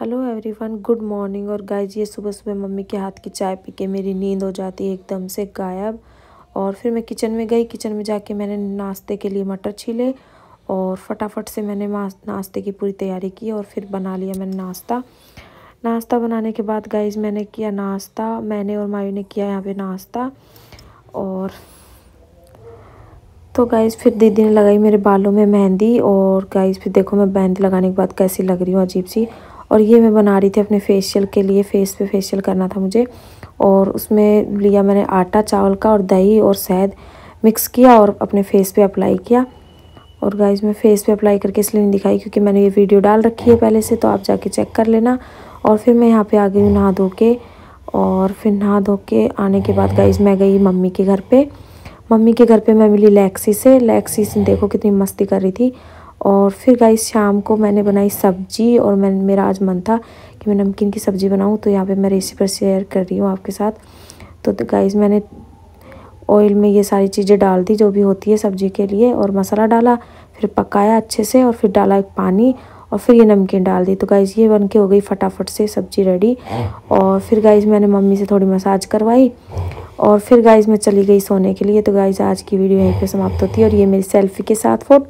hello everyone good morning और guys ये सुबह सुबह मम्मी के हाथ की चाय पी के मेरी नींद हो जाती है एकदम से गायब और फिर मैं किचन में गई किचन में जाके मैंने नाश्ते के लिए मटर छीले और फटाफट से मैंने नाश्ते की पूरी तैयारी की और फिर बना लिया मैंने नाश्ता नाश्ता बनाने के बाद गाइज मैंने किया नाश्ता मैंने और मायू ने किया यहाँ पर नाश्ता और तो गाइज़ फिर दीदी ने लगाई मेरे बालों में मेहंदी और गाइज़ फिर देखो मैं मेहंदी लगाने के बाद कैसी लग रही हूँ अजीब सी और ये मैं बना रही थी अपने फेशियल के लिए फेस पे फेशियल करना था मुझे और उसमें लिया मैंने आटा चावल का और दही और शहद मिक्स किया और अपने फेस पे अप्लाई किया और गाइज मैं फेस पे अप्लाई करके इसलिए नहीं दिखाई क्योंकि मैंने ये वीडियो डाल रखी है पहले से तो आप जाके चेक कर लेना और फिर मैं यहाँ पर आ गई हूँ नहा धो के और फिर नहा धो के आने के बाद गाइज मैं गई मम्मी के घर पर मम्मी के घर पर मैं मिली लैक्सी से लैक्सी से देखो कितनी मस्ती कर रही थी और फिर गाइस शाम को मैंने बनाई सब्जी और मैं मेरा आज मन था कि मैं नमकीन की सब्ज़ी बनाऊं तो यहाँ पे मैं रेसिपी पर शेयर कर रही हूँ आपके साथ तो, तो गाइस मैंने ऑयल में ये सारी चीज़ें डाल दी जो भी होती है सब्ज़ी के लिए और मसाला डाला फिर पकाया अच्छे से और फिर डाला एक पानी और फिर ये नमकीन डाल दी तो गाइज़ ये बन के हो गई फटाफट से सब्ज़ी रेडी और फिर गाइज़ मैंने मम्मी से थोड़ी मसाज करवाई और फिर गाइज़ मैं चली गई सोने के लिए तो गाइज़ आज की वीडियो यहीं पे समाप्त होती है और ये मेरी सेल्फी के साथ फोटो